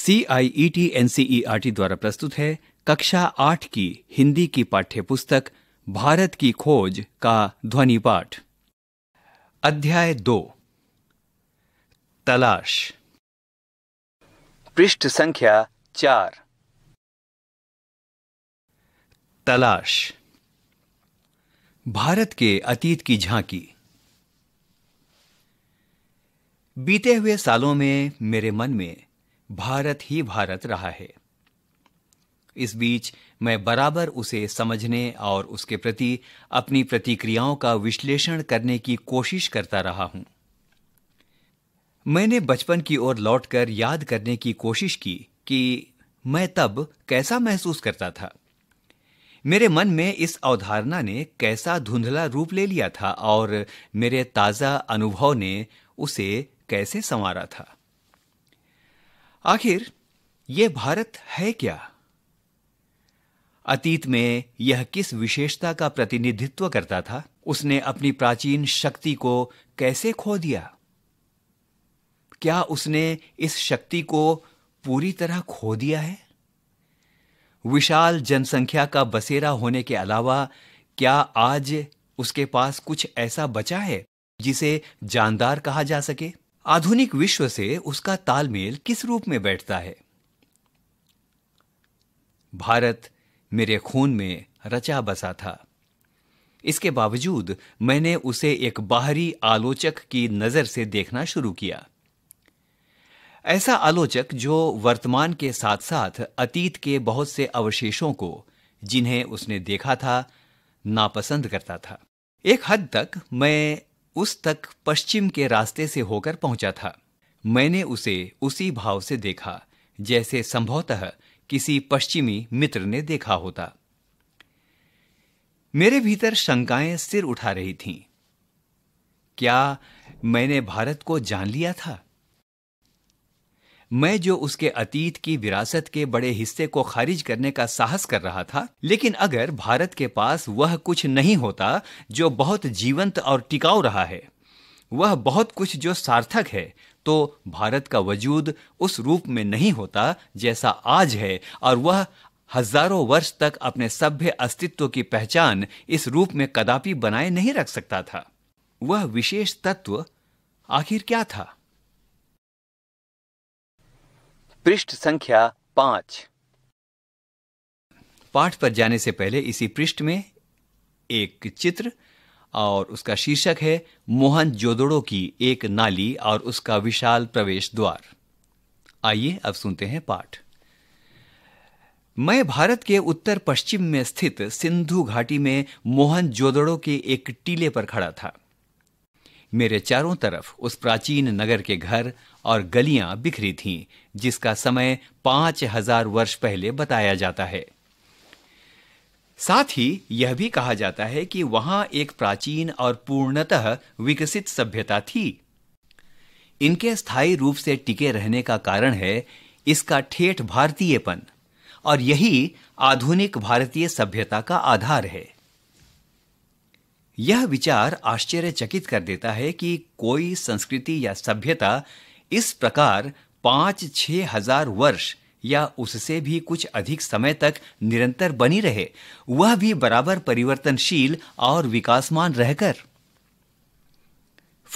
C I E T N C E R T द्वारा प्रस्तुत है कक्षा आठ की हिंदी की पाठ्य पुस्तक भारत की खोज का ध्वनि पाठ अध्याय दो तलाश पृष्ठ संख्या चार तलाश भारत के अतीत की झांकी बीते हुए सालों में मेरे मन में भारत ही भारत रहा है इस बीच मैं बराबर उसे समझने और उसके प्रति अपनी प्रतिक्रियाओं का विश्लेषण करने की कोशिश करता रहा हूं मैंने बचपन की ओर लौटकर याद करने की कोशिश की कि मैं तब कैसा महसूस करता था मेरे मन में इस अवधारणा ने कैसा धुंधला रूप ले लिया था और मेरे ताज़ा अनुभव ने उसे कैसे संवारा था आखिर यह भारत है क्या अतीत में यह किस विशेषता का प्रतिनिधित्व करता था उसने अपनी प्राचीन शक्ति को कैसे खो दिया क्या उसने इस शक्ति को पूरी तरह खो दिया है विशाल जनसंख्या का बसेरा होने के अलावा क्या आज उसके पास कुछ ऐसा बचा है जिसे जानदार कहा जा सके आधुनिक विश्व से उसका तालमेल किस रूप में बैठता है भारत मेरे खून में रचा बसा था इसके बावजूद मैंने उसे एक बाहरी आलोचक की नजर से देखना शुरू किया ऐसा आलोचक जो वर्तमान के साथ साथ अतीत के बहुत से अवशेषों को जिन्हें उसने देखा था नापसंद करता था एक हद तक मैं उस तक पश्चिम के रास्ते से होकर पहुंचा था मैंने उसे उसी भाव से देखा जैसे संभवतः किसी पश्चिमी मित्र ने देखा होता मेरे भीतर शंकाएं सिर उठा रही थीं। क्या मैंने भारत को जान लिया था मैं जो उसके अतीत की विरासत के बड़े हिस्से को खारिज करने का साहस कर रहा था लेकिन अगर भारत के पास वह कुछ नहीं होता जो बहुत जीवंत और टिकाऊ रहा है वह बहुत कुछ जो सार्थक है तो भारत का वजूद उस रूप में नहीं होता जैसा आज है और वह हजारों वर्ष तक अपने सभ्य अस्तित्व की पहचान इस रूप में कदापि बनाए नहीं रख सकता था वह विशेष तत्व आखिर क्या था पृष्ठ संख्या पांच पाठ पर जाने से पहले इसी पृष्ठ में एक चित्र और उसका शीर्षक है मोहन जोदड़ो की एक नाली और उसका विशाल प्रवेश द्वार आइए अब सुनते हैं पाठ मैं भारत के उत्तर पश्चिम में स्थित सिंधु घाटी में मोहन जोदड़ो के एक टीले पर खड़ा था मेरे चारों तरफ उस प्राचीन नगर के घर और गलियां बिखरी थीं जिसका समय पांच हजार वर्ष पहले बताया जाता है साथ ही यह भी कहा जाता है कि वहां एक प्राचीन और पूर्णतः विकसित सभ्यता थी इनके स्थायी रूप से टिके रहने का कारण है इसका ठेठ भारतीयपन और यही आधुनिक भारतीय सभ्यता का आधार है यह विचार आश्चर्यचकित कर देता है कि कोई संस्कृति या सभ्यता इस प्रकार पांच छह हजार वर्ष या उससे भी कुछ अधिक समय तक निरंतर बनी रहे वह भी बराबर परिवर्तनशील और विकासमान रहकर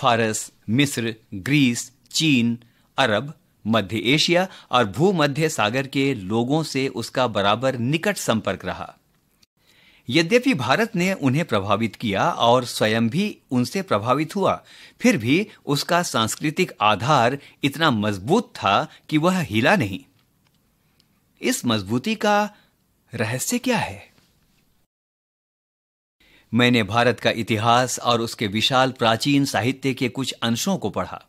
फारस मिस्र ग्रीस चीन अरब मध्य एशिया और भूमध्य सागर के लोगों से उसका बराबर निकट संपर्क रहा यद्यपि भारत ने उन्हें प्रभावित किया और स्वयं भी उनसे प्रभावित हुआ फिर भी उसका सांस्कृतिक आधार इतना मजबूत था कि वह हिला नहीं इस मजबूती का रहस्य क्या है मैंने भारत का इतिहास और उसके विशाल प्राचीन साहित्य के कुछ अंशों को पढ़ा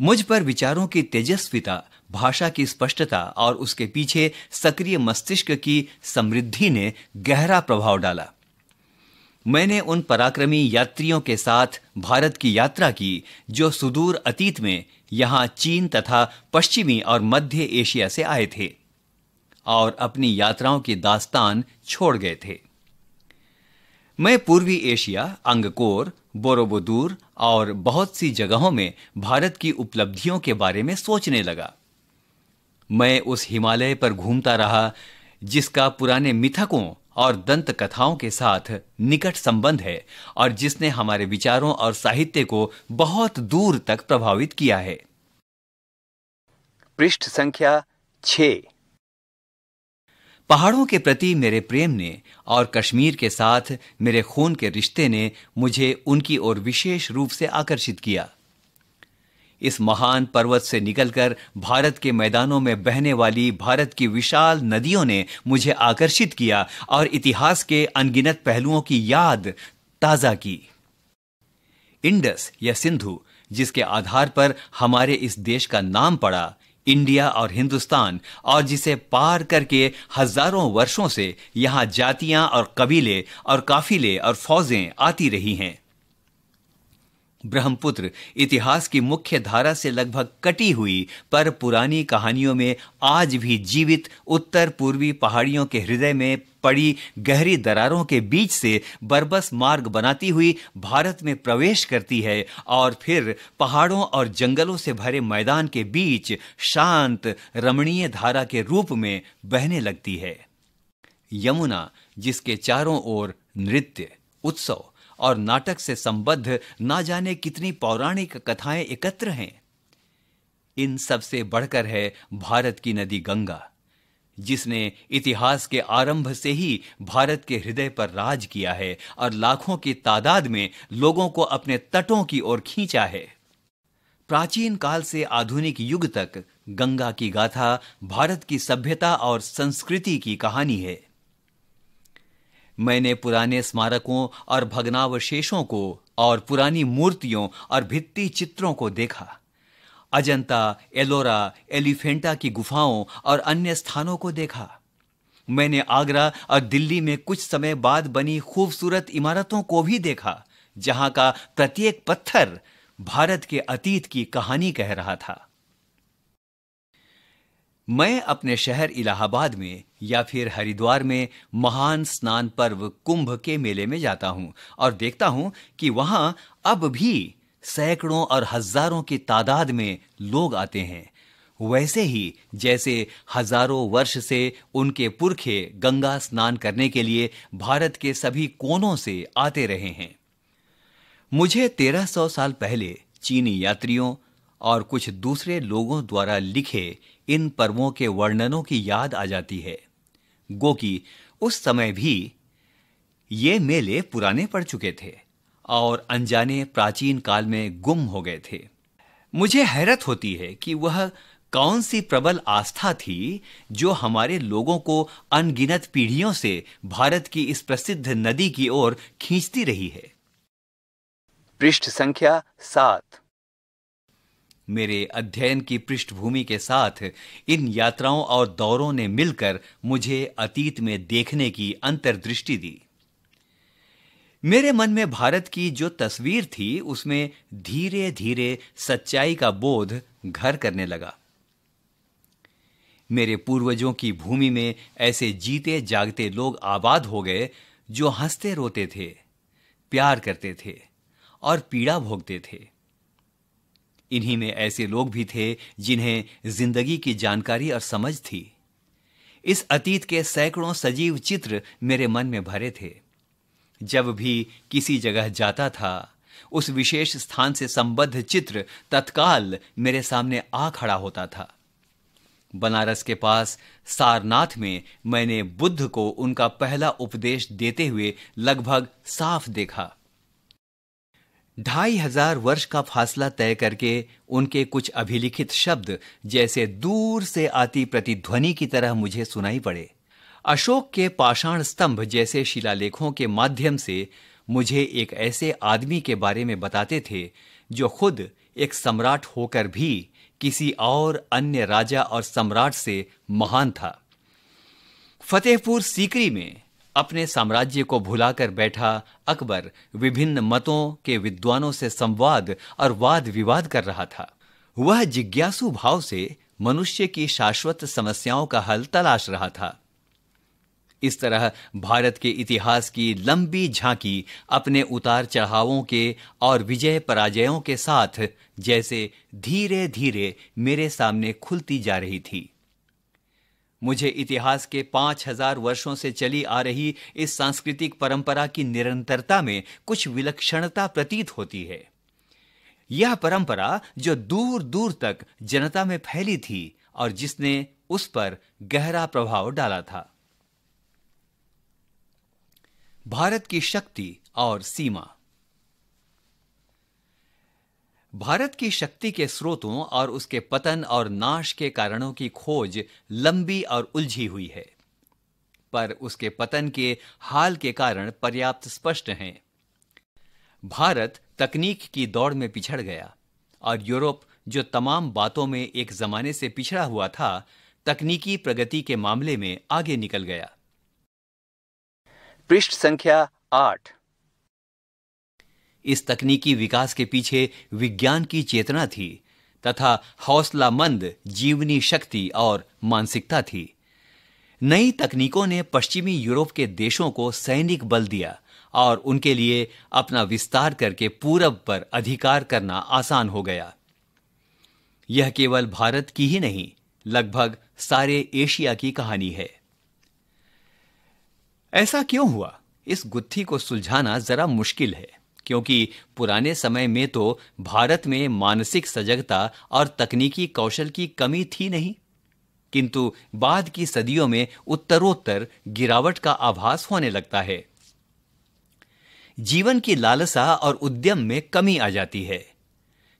मुझ पर विचारों की तेजस्विता भाषा की स्पष्टता और उसके पीछे सक्रिय मस्तिष्क की समृद्धि ने गहरा प्रभाव डाला मैंने उन पराक्रमी यात्रियों के साथ भारत की यात्रा की जो सुदूर अतीत में यहां चीन तथा पश्चिमी और मध्य एशिया से आए थे और अपनी यात्राओं की दास्तान छोड़ गए थे मैं पूर्वी एशिया अंगकोर बोरोबोदूर और बहुत सी जगहों में भारत की उपलब्धियों के बारे में सोचने लगा मैं उस हिमालय पर घूमता रहा जिसका पुराने मिथकों और दंत कथाओं के साथ निकट संबंध है और जिसने हमारे विचारों और साहित्य को बहुत दूर तक प्रभावित किया है पृष्ठ संख्या छ पहाड़ों के प्रति मेरे प्रेम ने और कश्मीर के साथ मेरे खून के रिश्ते ने मुझे उनकी ओर विशेष रूप से आकर्षित किया इस महान पर्वत से निकलकर भारत के मैदानों में बहने वाली भारत की विशाल नदियों ने मुझे आकर्षित किया और इतिहास के अनगिनत पहलुओं की याद ताज़ा की इंडस या सिंधु जिसके आधार पर हमारे इस देश का नाम पड़ा इंडिया और हिंदुस्तान और जिसे पार करके हजारों वर्षों से यहां जातियां और कबीले और काफिले और फौजें आती रही हैं ब्रह्मपुत्र इतिहास की मुख्य धारा से लगभग कटी हुई पर पुरानी कहानियों में आज भी जीवित उत्तर पूर्वी पहाड़ियों के हृदय में पड़ी गहरी दरारों के बीच से बरबस मार्ग बनाती हुई भारत में प्रवेश करती है और फिर पहाड़ों और जंगलों से भरे मैदान के बीच शांत रमणीय धारा के रूप में बहने लगती है यमुना जिसके चारों ओर नृत्य उत्सव और नाटक से संबद्ध ना जाने कितनी पौराणिक कथाएं एकत्र हैं इन सब से बढ़कर है भारत की नदी गंगा जिसने इतिहास के आरंभ से ही भारत के हृदय पर राज किया है और लाखों की तादाद में लोगों को अपने तटों की ओर खींचा है प्राचीन काल से आधुनिक युग तक गंगा की गाथा भारत की सभ्यता और संस्कृति की कहानी है मैंने पुराने स्मारकों और भग्नावशेषों को और पुरानी मूर्तियों और भित्ति चित्रों को देखा अजंता एलोरा एलिफेंटा की गुफाओं और अन्य स्थानों को देखा मैंने आगरा और दिल्ली में कुछ समय बाद बनी खूबसूरत इमारतों को भी देखा जहां का प्रत्येक पत्थर भारत के अतीत की कहानी कह रहा था मैं अपने शहर इलाहाबाद में या फिर हरिद्वार में महान स्नान पर्व कुंभ के मेले में जाता हूँ और देखता हूँ कि वहां अब भी सैकड़ों और हजारों की तादाद में लोग आते हैं वैसे ही जैसे हजारों वर्ष से उनके पुरखे गंगा स्नान करने के लिए भारत के सभी कोनों से आते रहे हैं मुझे 1300 साल पहले चीनी यात्रियों और कुछ दूसरे लोगों द्वारा लिखे इन पर्वों के वर्णनों की याद आ जाती है गो कि उस समय भी ये मेले पुराने पड़ चुके थे और अनजाने प्राचीन काल में गुम हो गए थे मुझे हैरत होती है कि वह कौन सी प्रबल आस्था थी जो हमारे लोगों को अनगिनत पीढ़ियों से भारत की इस प्रसिद्ध नदी की ओर खींचती रही है पृष्ठ संख्या सात मेरे अध्ययन की पृष्ठभूमि के साथ इन यात्राओं और दौरों ने मिलकर मुझे अतीत में देखने की अंतर्दृष्टि दी मेरे मन में भारत की जो तस्वीर थी उसमें धीरे धीरे सच्चाई का बोध घर करने लगा मेरे पूर्वजों की भूमि में ऐसे जीते जागते लोग आबाद हो गए जो हंसते रोते थे प्यार करते थे और पीड़ा भोगते थे इन्हीं में ऐसे लोग भी थे जिन्हें जिंदगी की जानकारी और समझ थी इस अतीत के सैकड़ों सजीव चित्र मेरे मन में भरे थे जब भी किसी जगह जाता था उस विशेष स्थान से संबद्ध चित्र तत्काल मेरे सामने आ खड़ा होता था बनारस के पास सारनाथ में मैंने बुद्ध को उनका पहला उपदेश देते हुए लगभग साफ देखा ढाई हजार वर्ष का फासला तय करके उनके कुछ अभिलिखित शब्द जैसे दूर से आती प्रतिध्वनि की तरह मुझे सुनाई पड़े अशोक के पाषाण स्तंभ जैसे शिलालेखों के माध्यम से मुझे एक ऐसे आदमी के बारे में बताते थे जो खुद एक सम्राट होकर भी किसी और अन्य राजा और सम्राट से महान था फतेहपुर सीकरी में अपने साम्राज्य को भुलाकर बैठा अकबर विभिन्न मतों के विद्वानों से संवाद और वाद विवाद कर रहा था वह जिज्ञासु भाव से मनुष्य की शाश्वत समस्याओं का हल तलाश रहा था इस तरह भारत के इतिहास की लंबी झांकी अपने उतार चढ़ावों के और विजय पराजयों के साथ जैसे धीरे धीरे मेरे सामने खुलती जा रही थी मुझे इतिहास के पांच हजार वर्षों से चली आ रही इस सांस्कृतिक परंपरा की निरंतरता में कुछ विलक्षणता प्रतीत होती है यह परंपरा जो दूर दूर तक जनता में फैली थी और जिसने उस पर गहरा प्रभाव डाला था भारत की शक्ति और सीमा भारत की शक्ति के स्रोतों और उसके पतन और नाश के कारणों की खोज लंबी और उलझी हुई है पर उसके पतन के हाल के कारण पर्याप्त स्पष्ट हैं भारत तकनीक की दौड़ में पिछड़ गया और यूरोप जो तमाम बातों में एक जमाने से पिछड़ा हुआ था तकनीकी प्रगति के मामले में आगे निकल गया पृष्ठ संख्या आठ इस तकनीकी विकास के पीछे विज्ञान की चेतना थी तथा हौसलामंद जीवनी शक्ति और मानसिकता थी नई तकनीकों ने पश्चिमी यूरोप के देशों को सैनिक बल दिया और उनके लिए अपना विस्तार करके पूरब पर अधिकार करना आसान हो गया यह केवल भारत की ही नहीं लगभग सारे एशिया की कहानी है ऐसा क्यों हुआ इस गुत्थी को सुलझाना जरा मुश्किल है क्योंकि पुराने समय में तो भारत में मानसिक सजगता और तकनीकी कौशल की कमी थी नहीं किंतु बाद की सदियों में उत्तरोत्तर गिरावट का आभास होने लगता है जीवन की लालसा और उद्यम में कमी आ जाती है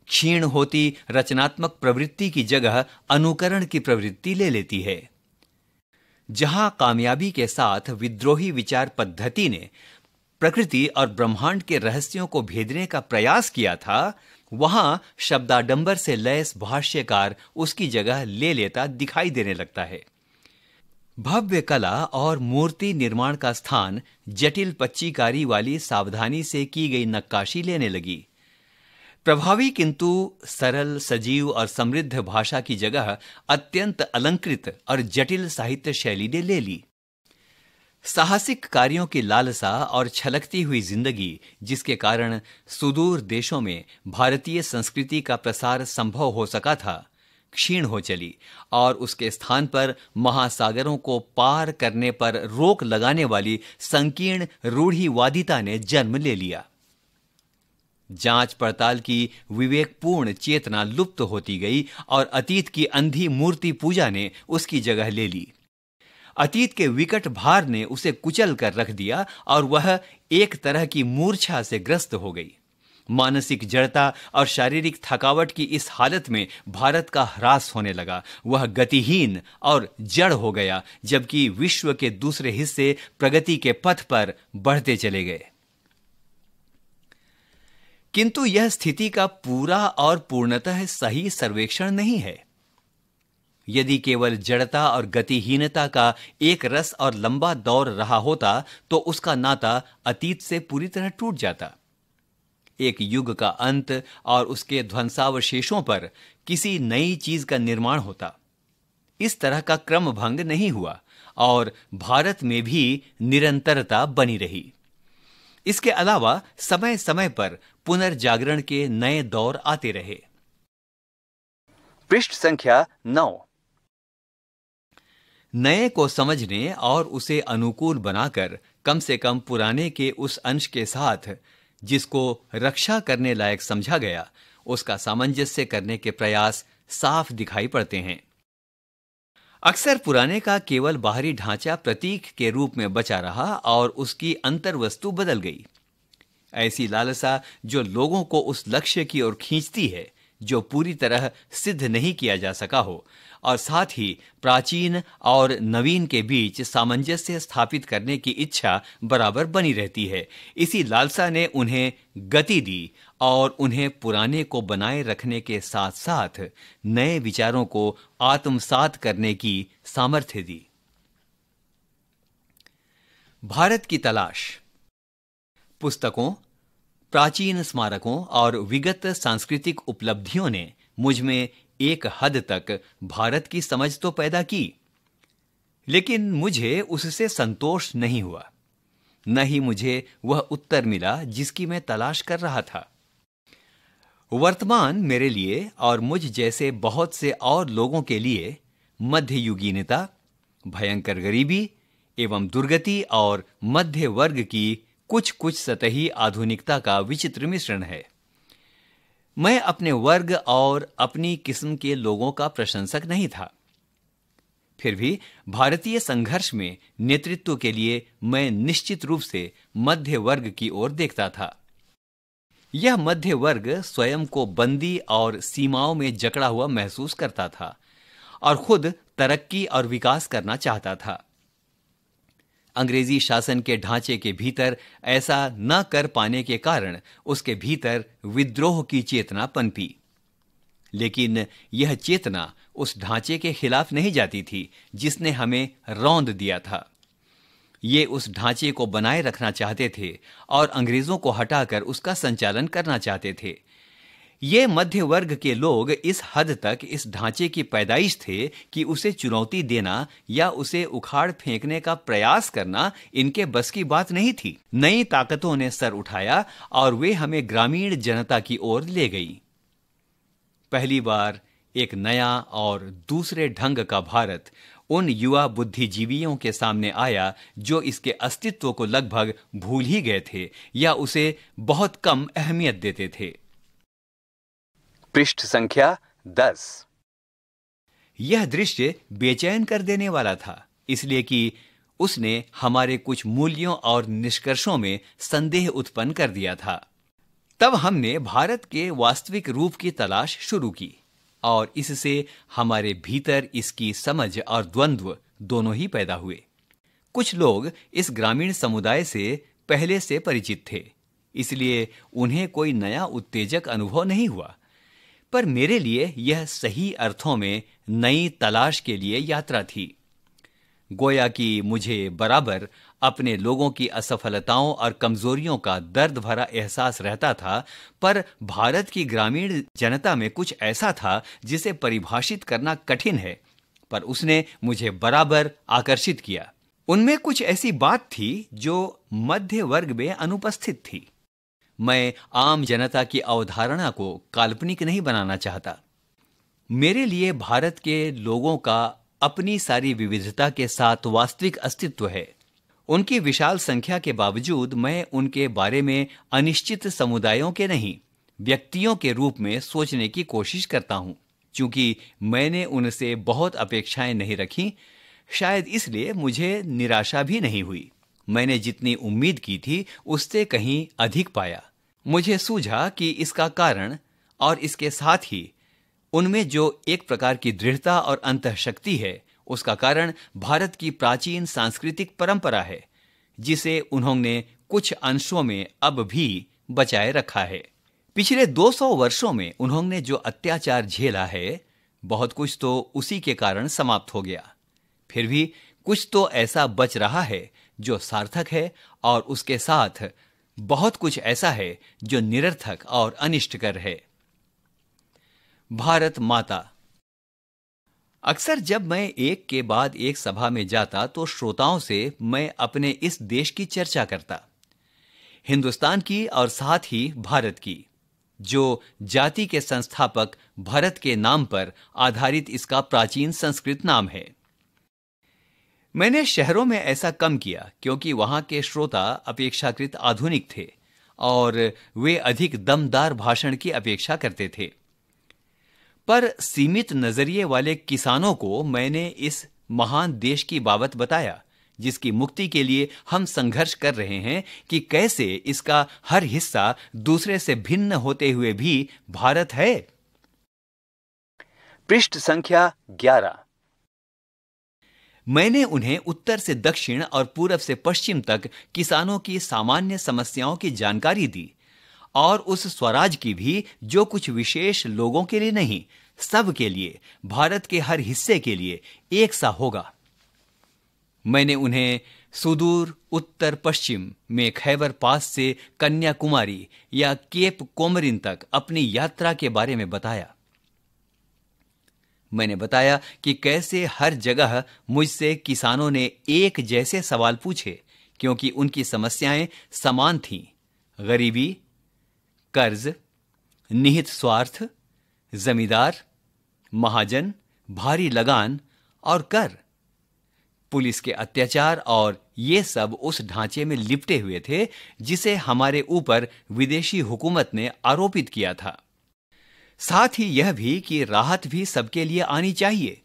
क्षीण होती रचनात्मक प्रवृत्ति की जगह अनुकरण की प्रवृत्ति ले लेती है जहां कामयाबी के साथ विद्रोही विचार पद्धति ने प्रकृति और ब्रह्मांड के रहस्यों को भेदने का प्रयास किया था वहां शब्दाडंबर से लैस भाष्यकार उसकी जगह ले लेता दिखाई देने लगता है भव्य कला और मूर्ति निर्माण का स्थान जटिल पच्चीकारी वाली सावधानी से की गई नक्काशी लेने लगी प्रभावी किंतु सरल सजीव और समृद्ध भाषा की जगह अत्यंत अलंकृत और जटिल साहित्य शैली ने ले ली साहसिक कार्यों की लालसा और छलकती हुई जिंदगी जिसके कारण सुदूर देशों में भारतीय संस्कृति का प्रसार संभव हो सका था क्षीण हो चली और उसके स्थान पर महासागरों को पार करने पर रोक लगाने वाली संकीर्ण रूढ़ीवादिता ने जन्म ले लिया जांच पड़ताल की विवेकपूर्ण चेतना लुप्त होती गई और अतीत की अंधी मूर्ति पूजा ने उसकी जगह ले ली अतीत के विकट भार ने उसे कुचल कर रख दिया और वह एक तरह की मूर्छा से ग्रस्त हो गई मानसिक जड़ता और शारीरिक थकावट की इस हालत में भारत का ह्रास होने लगा वह गतिहीन और जड़ हो गया जबकि विश्व के दूसरे हिस्से प्रगति के पथ पर बढ़ते चले गए किंतु यह स्थिति का पूरा और पूर्णतः सही सर्वेक्षण नहीं है यदि केवल जड़ता और गतिहीनता का एक रस और लंबा दौर रहा होता तो उसका नाता अतीत से पूरी तरह टूट जाता एक युग का अंत और उसके ध्वंसावशेषों पर किसी नई चीज का निर्माण होता इस तरह का क्रम भंग नहीं हुआ और भारत में भी निरंतरता बनी रही इसके अलावा समय समय पर पुनर्जागरण के नए दौर आते रहे पृष्ठ संख्या नौ नए को समझने और उसे अनुकूल बनाकर कम से कम पुराने के उस अंश के साथ जिसको रक्षा करने लायक समझा गया उसका सामंजस्य करने के प्रयास साफ दिखाई पड़ते हैं अक्सर पुराने का केवल बाहरी ढांचा प्रतीक के रूप में बचा रहा और उसकी अंतर वस्तु बदल गई ऐसी लालसा जो लोगों को उस लक्ष्य की ओर खींचती है जो पूरी तरह सिद्ध नहीं किया जा सका हो और साथ ही प्राचीन और नवीन के बीच सामंजस्य स्थापित करने की इच्छा बराबर बनी रहती है इसी लालसा ने उन्हें गति दी और उन्हें पुराने को बनाए रखने के साथ साथ नए विचारों को आत्मसात करने की सामर्थ्य दी भारत की तलाश पुस्तकों प्राचीन स्मारकों और विगत सांस्कृतिक उपलब्धियों ने मुझ में एक हद तक भारत की समझ तो पैदा की लेकिन मुझे उससे संतोष नहीं हुआ न ही मुझे वह उत्तर मिला जिसकी मैं तलाश कर रहा था वर्तमान मेरे लिए और मुझ जैसे बहुत से और लोगों के लिए मध्ययुगीनता भयंकर गरीबी एवं दुर्गति और मध्य वर्ग की कुछ कुछ सतही आधुनिकता का विचित्र मिश्रण है मैं अपने वर्ग और अपनी किस्म के लोगों का प्रशंसक नहीं था फिर भी भारतीय संघर्ष में नेतृत्व के लिए मैं निश्चित रूप से मध्य वर्ग की ओर देखता था यह मध्य वर्ग स्वयं को बंदी और सीमाओं में जकड़ा हुआ महसूस करता था और खुद तरक्की और विकास करना चाहता था अंग्रेजी शासन के ढांचे के भीतर ऐसा न कर पाने के कारण उसके भीतर विद्रोह की चेतना पनपी लेकिन यह चेतना उस ढांचे के खिलाफ नहीं जाती थी जिसने हमें रौंद दिया था ये उस ढांचे को बनाए रखना चाहते थे और अंग्रेजों को हटाकर उसका संचालन करना चाहते थे ये मध्य वर्ग के लोग इस हद तक इस ढांचे की पैदाइश थे कि उसे चुनौती देना या उसे उखाड़ फेंकने का प्रयास करना इनके बस की बात नहीं थी नई ताकतों ने सर उठाया और वे हमें ग्रामीण जनता की ओर ले गई पहली बार एक नया और दूसरे ढंग का भारत उन युवा बुद्धिजीवियों के सामने आया जो इसके अस्तित्व को लगभग भूल ही गए थे या उसे बहुत कम अहमियत देते थे पृष्ठ संख्या दस यह दृश्य बेचैन कर देने वाला था इसलिए कि उसने हमारे कुछ मूल्यों और निष्कर्षों में संदेह उत्पन्न कर दिया था तब हमने भारत के वास्तविक रूप की तलाश शुरू की और इससे हमारे भीतर इसकी समझ और द्वंद्व दोनों ही पैदा हुए कुछ लोग इस ग्रामीण समुदाय से पहले से परिचित थे इसलिए उन्हें कोई नया उत्तेजक अनुभव नहीं हुआ पर मेरे लिए यह सही अर्थों में नई तलाश के लिए यात्रा थी गोया कि मुझे बराबर अपने लोगों की असफलताओं और कमजोरियों का दर्द भरा एहसास रहता था पर भारत की ग्रामीण जनता में कुछ ऐसा था जिसे परिभाषित करना कठिन है पर उसने मुझे बराबर आकर्षित किया उनमें कुछ ऐसी बात थी जो मध्य वर्ग में अनुपस्थित थी मैं आम जनता की अवधारणा को काल्पनिक नहीं बनाना चाहता मेरे लिए भारत के लोगों का अपनी सारी विविधता के साथ वास्तविक अस्तित्व है उनकी विशाल संख्या के बावजूद मैं उनके बारे में अनिश्चित समुदायों के नहीं व्यक्तियों के रूप में सोचने की कोशिश करता हूँ चूंकि मैंने उनसे बहुत अपेक्षाएं नहीं रखी शायद इसलिए मुझे निराशा भी नहीं हुई मैंने जितनी उम्मीद की थी उससे कहीं अधिक पाया मुझे सूझा कि इसका कारण और इसके साथ ही उनमें जो एक प्रकार की दृढ़ता और अंतशक्ति है उसका कारण भारत की प्राचीन सांस्कृतिक परंपरा है जिसे उन्होंने कुछ अंशों में अब भी बचाए रखा है पिछले 200 वर्षों में उन्होंने जो अत्याचार झेला है बहुत कुछ तो उसी के कारण समाप्त हो गया फिर भी कुछ तो ऐसा बच रहा है जो सार्थक है और उसके साथ बहुत कुछ ऐसा है जो निरर्थक और अनिष्टकर है भारत माता अक्सर जब मैं एक के बाद एक सभा में जाता तो श्रोताओं से मैं अपने इस देश की चर्चा करता हिंदुस्तान की और साथ ही भारत की जो जाति के संस्थापक भरत के नाम पर आधारित इसका प्राचीन संस्कृत नाम है मैंने शहरों में ऐसा कम किया क्योंकि वहां के श्रोता अपेक्षाकृत आधुनिक थे और वे अधिक दमदार भाषण की अपेक्षा करते थे पर सीमित नजरिए वाले किसानों को मैंने इस महान देश की बाबत बताया जिसकी मुक्ति के लिए हम संघर्ष कर रहे हैं कि कैसे इसका हर हिस्सा दूसरे से भिन्न होते हुए भी भारत है पृष्ठ संख्या ग्यारह मैंने उन्हें उत्तर से दक्षिण और पूर्व से पश्चिम तक किसानों की सामान्य समस्याओं की जानकारी दी और उस स्वराज की भी जो कुछ विशेष लोगों के लिए नहीं सब के लिए भारत के हर हिस्से के लिए एक सा होगा मैंने उन्हें सुदूर उत्तर पश्चिम में खैबर पास से कन्याकुमारी या केप कोमरिन तक अपनी यात्रा के बारे में बताया मैंने बताया कि कैसे हर जगह मुझसे किसानों ने एक जैसे सवाल पूछे क्योंकि उनकी समस्याएं समान थीं गरीबी कर्ज निहित स्वार्थ जमींदार महाजन भारी लगान और कर पुलिस के अत्याचार और ये सब उस ढांचे में लिपटे हुए थे जिसे हमारे ऊपर विदेशी हुकूमत ने आरोपित किया था साथ ही यह भी कि राहत भी सबके लिए आनी चाहिए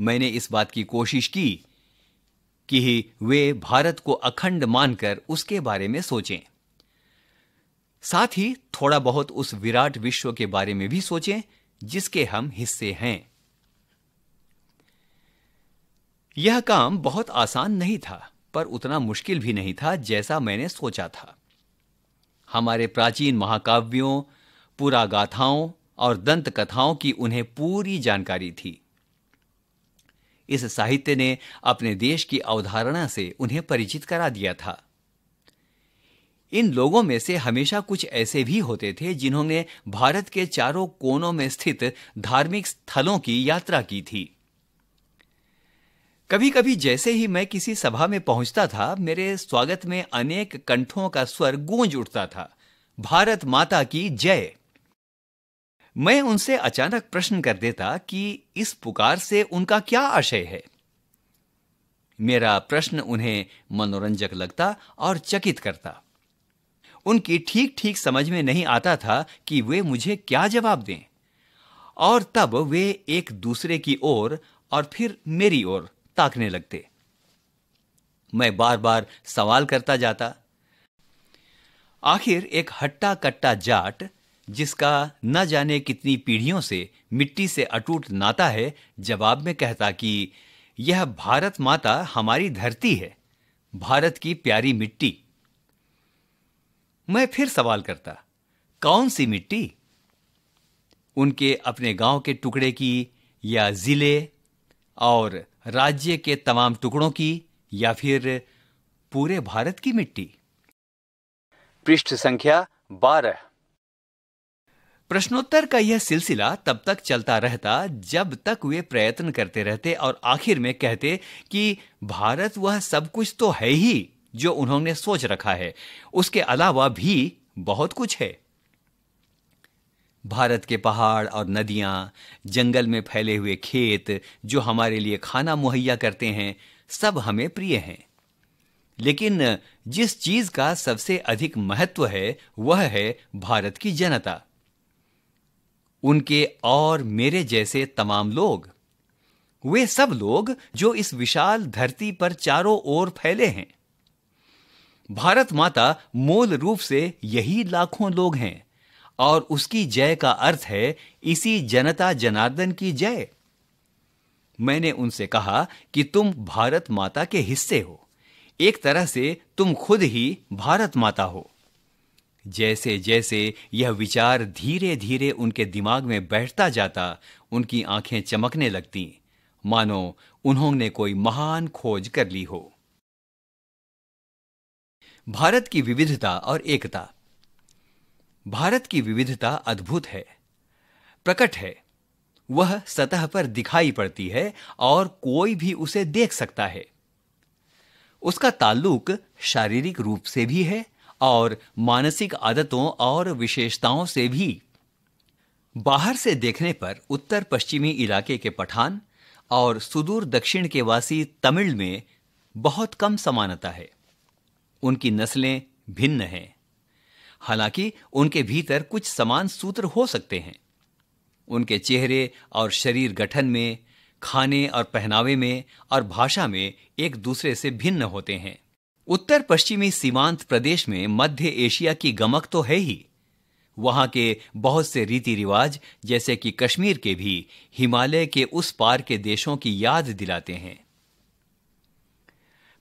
मैंने इस बात की कोशिश की कि वे भारत को अखंड मानकर उसके बारे में सोचें साथ ही थोड़ा बहुत उस विराट विश्व के बारे में भी सोचें जिसके हम हिस्से हैं यह काम बहुत आसान नहीं था पर उतना मुश्किल भी नहीं था जैसा मैंने सोचा था हमारे प्राचीन महाकाव्यों पूरा गाथाओं और दंत कथाओं की उन्हें पूरी जानकारी थी इस साहित्य ने अपने देश की अवधारणा से उन्हें परिचित करा दिया था इन लोगों में से हमेशा कुछ ऐसे भी होते थे जिन्होंने भारत के चारों कोनों में स्थित धार्मिक स्थलों की यात्रा की थी कभी कभी जैसे ही मैं किसी सभा में पहुंचता था मेरे स्वागत में अनेक कंठों का स्वर गूंज उठता था भारत माता की जय मैं उनसे अचानक प्रश्न कर देता कि इस पुकार से उनका क्या आशय है मेरा प्रश्न उन्हें मनोरंजक लगता और चकित करता उनकी ठीक ठीक समझ में नहीं आता था कि वे मुझे क्या जवाब दें और तब वे एक दूसरे की ओर और, और फिर मेरी ओर ताकने लगते मैं बार बार सवाल करता जाता आखिर एक हट्टा कट्टा जाट जिसका न जाने कितनी पीढ़ियों से मिट्टी से अटूट नाता है जवाब में कहता कि यह भारत माता हमारी धरती है भारत की प्यारी मिट्टी मैं फिर सवाल करता कौन सी मिट्टी उनके अपने गांव के टुकड़े की या जिले और राज्य के तमाम टुकड़ों की या फिर पूरे भारत की मिट्टी पृष्ठ संख्या बारह प्रश्नोत्तर का यह सिलसिला तब तक चलता रहता जब तक वे प्रयत्न करते रहते और आखिर में कहते कि भारत वह सब कुछ तो है ही जो उन्होंने सोच रखा है उसके अलावा भी बहुत कुछ है भारत के पहाड़ और नदियां जंगल में फैले हुए खेत जो हमारे लिए खाना मुहैया करते हैं सब हमें प्रिय हैं लेकिन जिस चीज का सबसे अधिक महत्व है वह है भारत की जनता उनके और मेरे जैसे तमाम लोग वे सब लोग जो इस विशाल धरती पर चारों ओर फैले हैं भारत माता मूल रूप से यही लाखों लोग हैं और उसकी जय का अर्थ है इसी जनता जनार्दन की जय मैंने उनसे कहा कि तुम भारत माता के हिस्से हो एक तरह से तुम खुद ही भारत माता हो जैसे जैसे यह विचार धीरे धीरे उनके दिमाग में बैठता जाता उनकी आंखें चमकने लगती मानो उन्होंने कोई महान खोज कर ली हो भारत की विविधता और एकता भारत की विविधता अद्भुत है प्रकट है वह सतह पर दिखाई पड़ती है और कोई भी उसे देख सकता है उसका ताल्लुक शारीरिक रूप से भी है और मानसिक आदतों और विशेषताओं से भी बाहर से देखने पर उत्तर पश्चिमी इलाके के पठान और सुदूर दक्षिण के वासी तमिल में बहुत कम समानता है उनकी नस्लें भिन्न हैं हालांकि उनके भीतर कुछ समान सूत्र हो सकते हैं उनके चेहरे और शरीर गठन में खाने और पहनावे में और भाषा में एक दूसरे से भिन्न होते हैं उत्तर पश्चिमी सीमांत प्रदेश में मध्य एशिया की गमक तो है ही वहां के बहुत से रीति रिवाज जैसे कि कश्मीर के भी हिमालय के उस पार के देशों की याद दिलाते हैं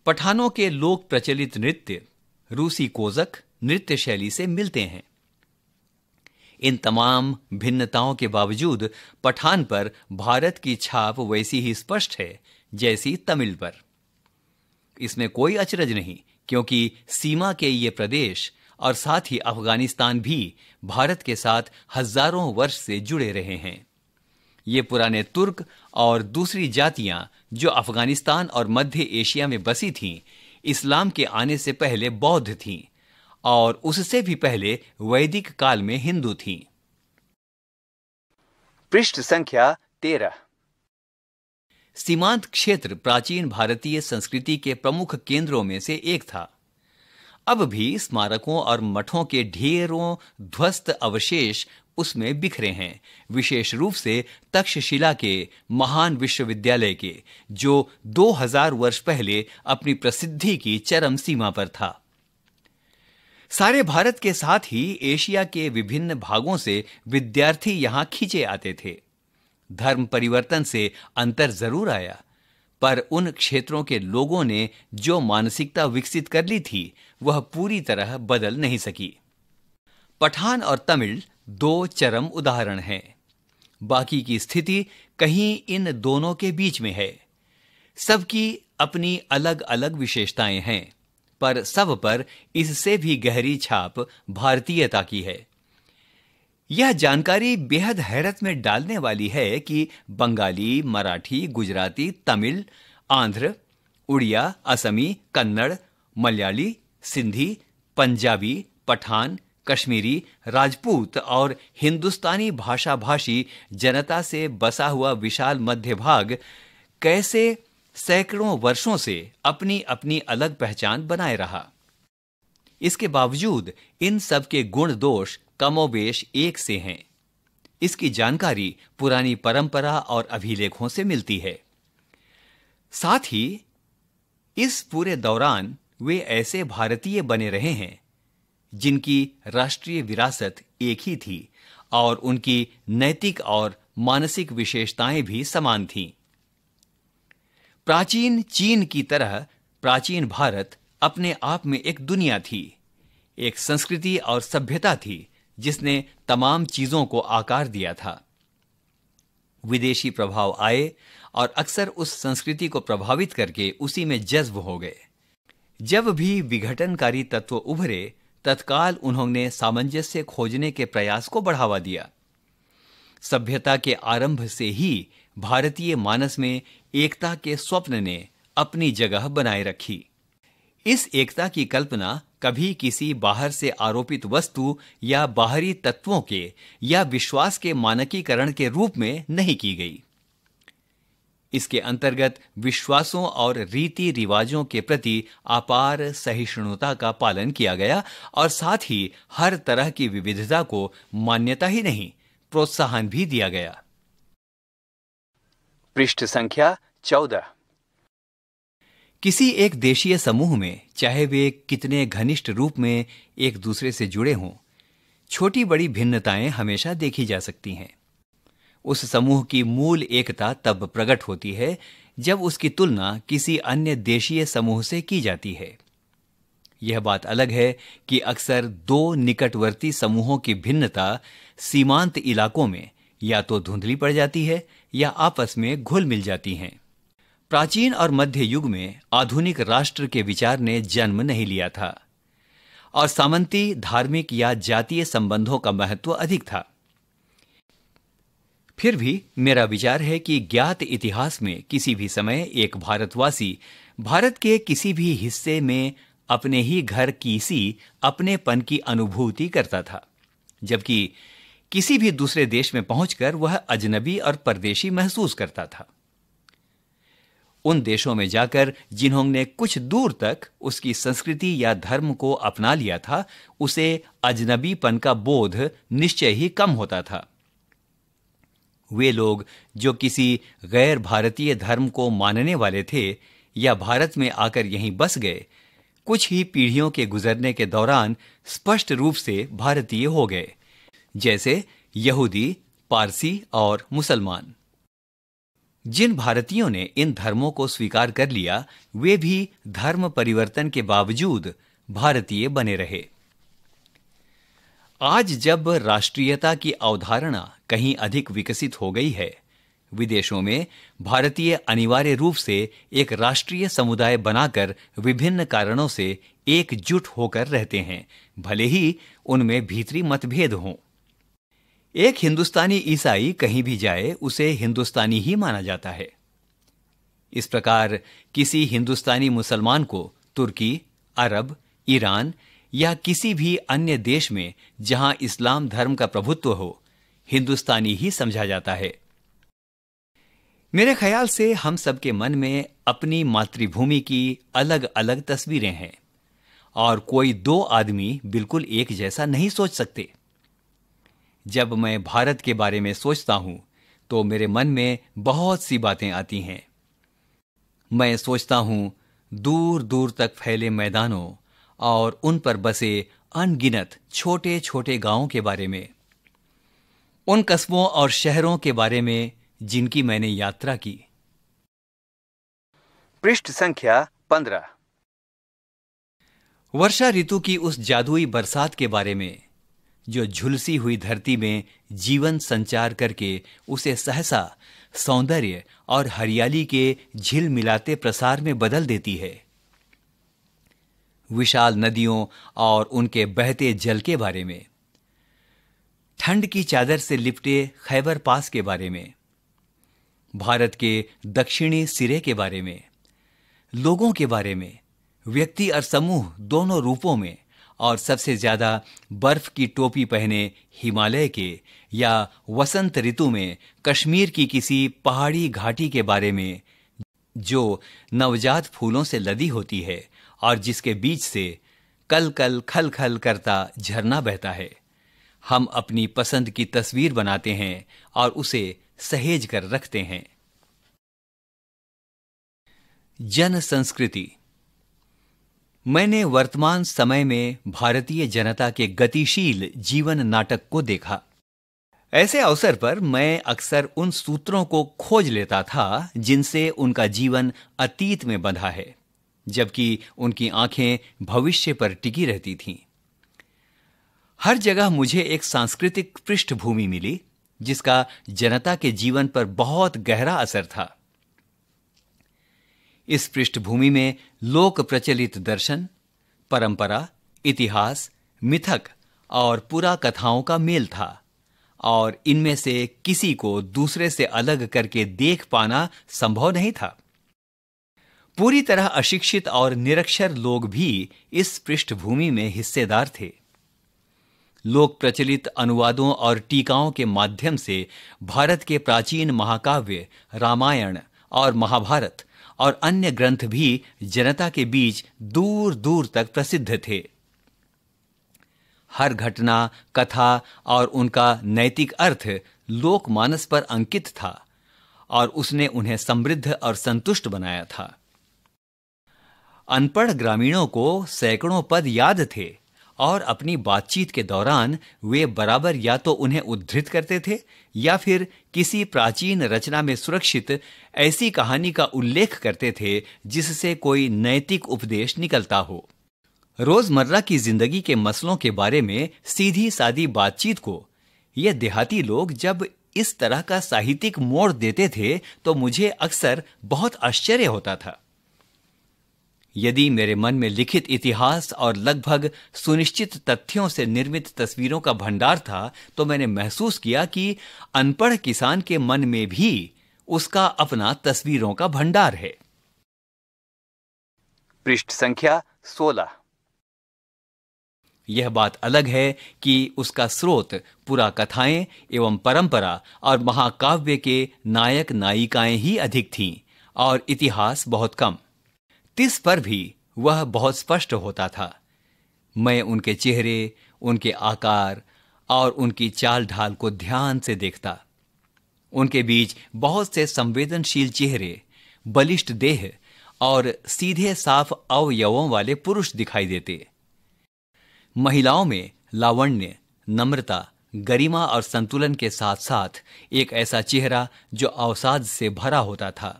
पठानों के लोक प्रचलित नृत्य रूसी कोजक नृत्य शैली से मिलते हैं इन तमाम भिन्नताओं के बावजूद पठान पर भारत की छाप वैसी ही स्पष्ट है जैसी तमिल पर इसमें कोई अचरज नहीं क्योंकि सीमा के ये प्रदेश और साथ ही अफगानिस्तान भी भारत के साथ हजारों वर्ष से जुड़े रहे हैं ये पुराने तुर्क और दूसरी जातियां जो अफगानिस्तान और मध्य एशिया में बसी थीं इस्लाम के आने से पहले बौद्ध थीं और उससे भी पहले वैदिक काल में हिंदू थीं पृष्ठ संख्या तेरह सीमांत क्षेत्र प्राचीन भारतीय संस्कृति के प्रमुख केंद्रों में से एक था अब भी स्मारकों और मठों के ढेरों ध्वस्त अवशेष उसमें बिखरे हैं विशेष रूप से तक्षशिला के महान विश्वविद्यालय के जो 2000 वर्ष पहले अपनी प्रसिद्धि की चरम सीमा पर था सारे भारत के साथ ही एशिया के विभिन्न भागों से विद्यार्थी यहां खींचे आते थे धर्म परिवर्तन से अंतर जरूर आया पर उन क्षेत्रों के लोगों ने जो मानसिकता विकसित कर ली थी वह पूरी तरह बदल नहीं सकी पठान और तमिल दो चरम उदाहरण हैं बाकी की स्थिति कहीं इन दोनों के बीच में है सबकी अपनी अलग अलग विशेषताएं हैं पर सब पर इससे भी गहरी छाप भारतीयता की है यह जानकारी बेहद हैरत में डालने वाली है कि बंगाली मराठी गुजराती तमिल आंध्र उड़िया असमी कन्नड़ मलयाली सिंधी पंजाबी पठान कश्मीरी राजपूत और हिंदुस्तानी भाषा भाषी जनता से बसा हुआ विशाल मध्य भाग कैसे सैकड़ों वर्षों से अपनी अपनी अलग पहचान बनाए रहा इसके बावजूद इन सब के गुण दोष कमोबेश एक से हैं इसकी जानकारी पुरानी परंपरा और अभिलेखों से मिलती है साथ ही इस पूरे दौरान वे ऐसे भारतीय बने रहे हैं जिनकी राष्ट्रीय विरासत एक ही थी और उनकी नैतिक और मानसिक विशेषताएं भी समान थीं प्राचीन चीन की तरह प्राचीन भारत अपने आप में एक दुनिया थी एक संस्कृति और सभ्यता थी जिसने तमाम चीजों को आकार दिया था विदेशी प्रभाव आए और अक्सर उस संस्कृति को प्रभावित करके उसी में जज्ब हो गए जब भी विघटनकारी तत्व उभरे तत्काल उन्होंने सामंजस्य खोजने के प्रयास को बढ़ावा दिया सभ्यता के आरंभ से ही भारतीय मानस में एकता के स्वप्न ने अपनी जगह बनाए रखी इस एकता की कल्पना कभी किसी बाहर से आरोपित वस्तु या बाहरी तत्वों के या विश्वास के मानकीकरण के रूप में नहीं की गई इसके अंतर्गत विश्वासों और रीति रिवाजों के प्रति अपार सहिष्णुता का पालन किया गया और साथ ही हर तरह की विविधता को मान्यता ही नहीं प्रोत्साहन भी दिया गया पृष्ठ संख्या चौदह किसी एक देशीय समूह में चाहे वे कितने घनिष्ठ रूप में एक दूसरे से जुड़े हों छोटी बड़ी भिन्नताएं हमेशा देखी जा सकती हैं उस समूह की मूल एकता तब प्रकट होती है जब उसकी तुलना किसी अन्य देशीय समूह से की जाती है यह बात अलग है कि अक्सर दो निकटवर्ती समूहों की भिन्नता सीमांत इलाकों में या तो धुंधली पड़ जाती है या आपस में घुल मिल जाती हैं प्राचीन और मध्य युग में आधुनिक राष्ट्र के विचार ने जन्म नहीं लिया था और सामंती धार्मिक या जातीय संबंधों का महत्व अधिक था फिर भी मेरा विचार है कि ज्ञात इतिहास में किसी भी समय एक भारतवासी भारत के किसी भी हिस्से में अपने ही घर की सी अपनेपन की अनुभूति करता था जबकि किसी भी दूसरे देश में पहुंचकर वह अजनबी और परदेशी महसूस करता था उन देशों में जाकर जिन्होंने कुछ दूर तक उसकी संस्कृति या धर्म को अपना लिया था उसे अजनबीपन का बोध निश्चय ही कम होता था वे लोग जो किसी गैर भारतीय धर्म को मानने वाले थे या भारत में आकर यहीं बस गए कुछ ही पीढ़ियों के गुजरने के दौरान स्पष्ट रूप से भारतीय हो गए जैसे यहूदी पारसी और मुसलमान जिन भारतीयों ने इन धर्मों को स्वीकार कर लिया वे भी धर्म परिवर्तन के बावजूद भारतीय बने रहे आज जब राष्ट्रीयता की अवधारणा कहीं अधिक विकसित हो गई है विदेशों में भारतीय अनिवार्य रूप से एक राष्ट्रीय समुदाय बनाकर विभिन्न कारणों से एकजुट होकर रहते हैं भले ही उनमें भीतरी मतभेद हों एक हिंदुस्तानी ईसाई कहीं भी जाए उसे हिंदुस्तानी ही माना जाता है इस प्रकार किसी हिंदुस्तानी मुसलमान को तुर्की अरब ईरान या किसी भी अन्य देश में जहां इस्लाम धर्म का प्रभुत्व हो हिंदुस्तानी ही समझा जाता है मेरे ख्याल से हम सबके मन में अपनी मातृभूमि की अलग अलग तस्वीरें हैं और कोई दो आदमी बिल्कुल एक जैसा नहीं सोच सकते जब मैं भारत के बारे में सोचता हूं तो मेरे मन में बहुत सी बातें आती हैं मैं सोचता हूं दूर दूर तक फैले मैदानों और उन पर बसे अनगिनत छोटे छोटे गांवों के बारे में उन कस्बों और शहरों के बारे में जिनकी मैंने यात्रा की पृष्ठ संख्या पंद्रह वर्षा ऋतु की उस जादुई बरसात के बारे में जो झुलसी हुई धरती में जीवन संचार करके उसे सहसा सौंदर्य और हरियाली के झिल मिलाते प्रसार में बदल देती है विशाल नदियों और उनके बहते जल के बारे में ठंड की चादर से लिपटे खैबर पास के बारे में भारत के दक्षिणी सिरे के बारे में लोगों के बारे में व्यक्ति और समूह दोनों रूपों में और सबसे ज़्यादा बर्फ़ की टोपी पहने हिमालय के या वसंत ऋतु में कश्मीर की किसी पहाड़ी घाटी के बारे में जो नवजात फूलों से लदी होती है और जिसके बीच से कल कल खल खल करता झरना बहता है हम अपनी पसंद की तस्वीर बनाते हैं और उसे सहेज कर रखते हैं जन संस्कृति मैंने वर्तमान समय में भारतीय जनता के गतिशील जीवन नाटक को देखा ऐसे अवसर पर मैं अक्सर उन सूत्रों को खोज लेता था जिनसे उनका जीवन अतीत में बंधा है जबकि उनकी आंखें भविष्य पर टिकी रहती थीं हर जगह मुझे एक सांस्कृतिक पृष्ठभूमि मिली जिसका जनता के जीवन पर बहुत गहरा असर था इस पृष्ठभूमि में लोक प्रचलित दर्शन परंपरा इतिहास मिथक और पुरा कथाओं का मेल था और इनमें से किसी को दूसरे से अलग करके देख पाना संभव नहीं था पूरी तरह अशिक्षित और निरक्षर लोग भी इस पृष्ठभूमि में हिस्सेदार थे लोक प्रचलित अनुवादों और टीकाओं के माध्यम से भारत के प्राचीन महाकाव्य रामायण और महाभारत और अन्य ग्रंथ भी जनता के बीच दूर दूर तक प्रसिद्ध थे हर घटना कथा और उनका नैतिक अर्थ लोकमानस पर अंकित था और उसने उन्हें समृद्ध और संतुष्ट बनाया था अनपढ़ ग्रामीणों को सैकड़ों पद याद थे और अपनी बातचीत के दौरान वे बराबर या तो उन्हें उद्धृत करते थे या फिर किसी प्राचीन रचना में सुरक्षित ऐसी कहानी का उल्लेख करते थे जिससे कोई नैतिक उपदेश निकलता हो रोजमर्रा की जिंदगी के मसलों के बारे में सीधी सादी बातचीत को ये देहाती लोग जब इस तरह का साहित्यिक मोड़ देते थे तो मुझे अक्सर बहुत आश्चर्य होता था यदि मेरे मन में लिखित इतिहास और लगभग सुनिश्चित तथ्यों से निर्मित तस्वीरों का भंडार था तो मैंने महसूस किया कि अनपढ़ किसान के मन में भी उसका अपना तस्वीरों का भंडार है पृष्ठ संख्या 16 यह बात अलग है कि उसका स्रोत पुरा कथाएं एवं परंपरा और महाकाव्य के नायक नायिकाएं ही अधिक थीं और इतिहास बहुत कम तिस पर भी वह बहुत स्पष्ट होता था मैं उनके चेहरे उनके आकार और उनकी चाल ढाल को ध्यान से देखता उनके बीच बहुत से संवेदनशील चेहरे बलिष्ठ देह और सीधे साफ अवयवों वाले पुरुष दिखाई देते महिलाओं में लावण्य नम्रता गरिमा और संतुलन के साथ साथ एक ऐसा चेहरा जो अवसाद से भरा होता था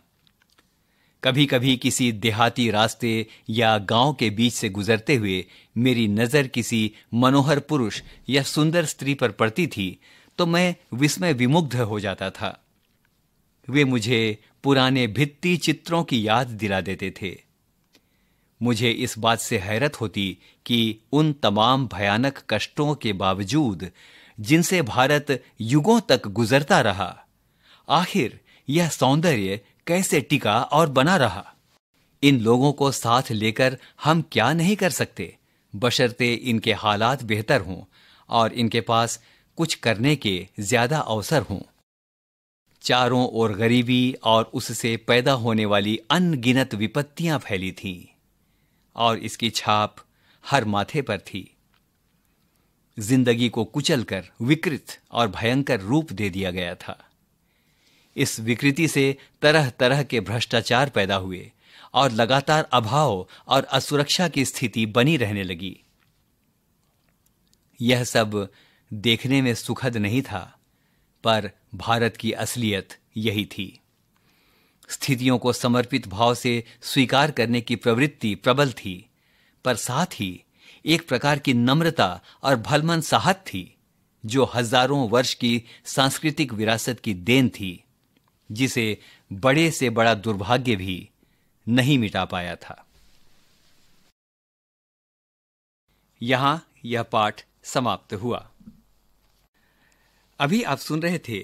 कभी कभी किसी देहाती रास्ते या गांव के बीच से गुजरते हुए मेरी नज़र किसी मनोहर पुरुष या सुंदर स्त्री पर पड़ती थी तो मैं विस्मय विमुग्ध हो जाता था वे मुझे पुराने भित्ति चित्रों की याद दिला देते थे मुझे इस बात से हैरत होती कि उन तमाम भयानक कष्टों के बावजूद जिनसे भारत युगों तक गुजरता रहा आखिर यह सौंदर्य कैसे टिका और बना रहा इन लोगों को साथ लेकर हम क्या नहीं कर सकते बशर्ते इनके हालात बेहतर हों और इनके पास कुछ करने के ज्यादा अवसर हों चारों ओर गरीबी और उससे पैदा होने वाली अनगिनत विपत्तियां फैली थीं और इसकी छाप हर माथे पर थी जिंदगी को कुचल कर विकृत और भयंकर रूप दे दिया गया था इस विकृति से तरह तरह के भ्रष्टाचार पैदा हुए और लगातार अभाव और असुरक्षा की स्थिति बनी रहने लगी यह सब देखने में सुखद नहीं था पर भारत की असलियत यही थी स्थितियों को समर्पित भाव से स्वीकार करने की प्रवृत्ति प्रबल थी पर साथ ही एक प्रकार की नम्रता और भलमन साहत थी जो हजारों वर्ष की सांस्कृतिक विरासत की देन थी जिसे बड़े से बड़ा दुर्भाग्य भी नहीं मिटा पाया था यहां यह पाठ समाप्त हुआ अभी आप सुन रहे थे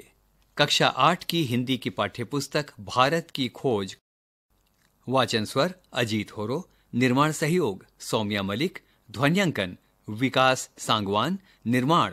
कक्षा आठ की हिंदी की पाठ्यपुस्तक भारत की खोज वाचन स्वर अजीत होरो निर्माण सहयोग सौम्या मलिक ध्वनियांकन विकास सांगवान निर्माण